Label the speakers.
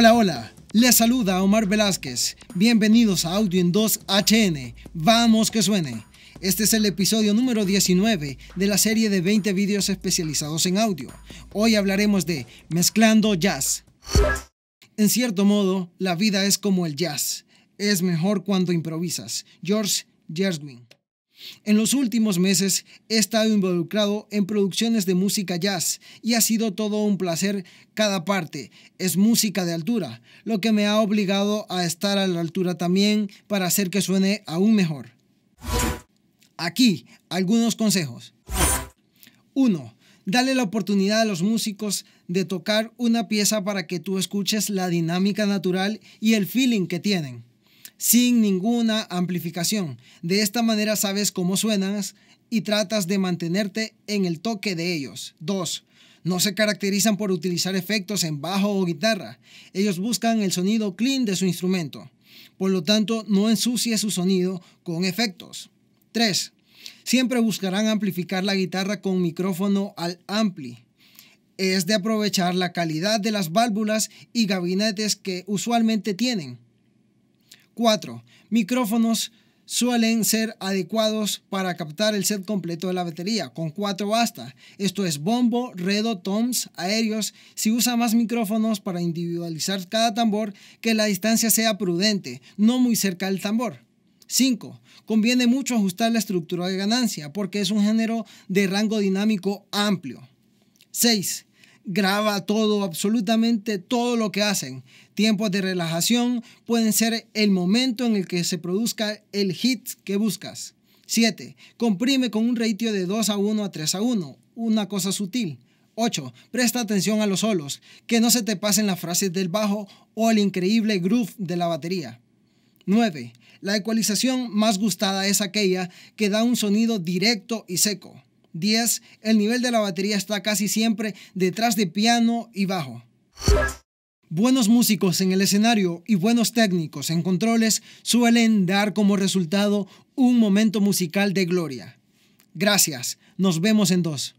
Speaker 1: Hola, hola. Les saluda Omar Velázquez. Bienvenidos a Audio en 2HN. Vamos que suene. Este es el episodio número 19 de la serie de 20 vídeos especializados en audio. Hoy hablaremos de Mezclando Jazz. En cierto modo, la vida es como el jazz. Es mejor cuando improvisas. George Gershwin. En los últimos meses he estado involucrado en producciones de música jazz y ha sido todo un placer cada parte. Es música de altura, lo que me ha obligado a estar a la altura también para hacer que suene aún mejor. Aquí, algunos consejos. 1. Dale la oportunidad a los músicos de tocar una pieza para que tú escuches la dinámica natural y el feeling que tienen sin ninguna amplificación. De esta manera sabes cómo suenas y tratas de mantenerte en el toque de ellos. 2. No se caracterizan por utilizar efectos en bajo o guitarra. Ellos buscan el sonido clean de su instrumento. Por lo tanto, no ensucie su sonido con efectos. 3. Siempre buscarán amplificar la guitarra con micrófono al ampli. Es de aprovechar la calidad de las válvulas y gabinetes que usualmente tienen. 4. Micrófonos suelen ser adecuados para captar el set completo de la batería, con 4 basta. Esto es bombo, redo, toms, aéreos. Si usa más micrófonos para individualizar cada tambor, que la distancia sea prudente, no muy cerca del tambor. 5. Conviene mucho ajustar la estructura de ganancia porque es un género de rango dinámico amplio. 6 graba todo, absolutamente todo lo que hacen. Tiempos de relajación pueden ser el momento en el que se produzca el hit que buscas. 7. Comprime con un ratio de 2 a 1 a 3 a 1. Una cosa sutil. 8. Presta atención a los solos, que no se te pasen las frases del bajo o el increíble groove de la batería. 9. La ecualización más gustada es aquella que da un sonido directo y seco. 10, el nivel de la batería está casi siempre detrás de piano y bajo. Buenos músicos en el escenario y buenos técnicos en controles suelen dar como resultado un momento musical de gloria. Gracias, nos vemos en dos.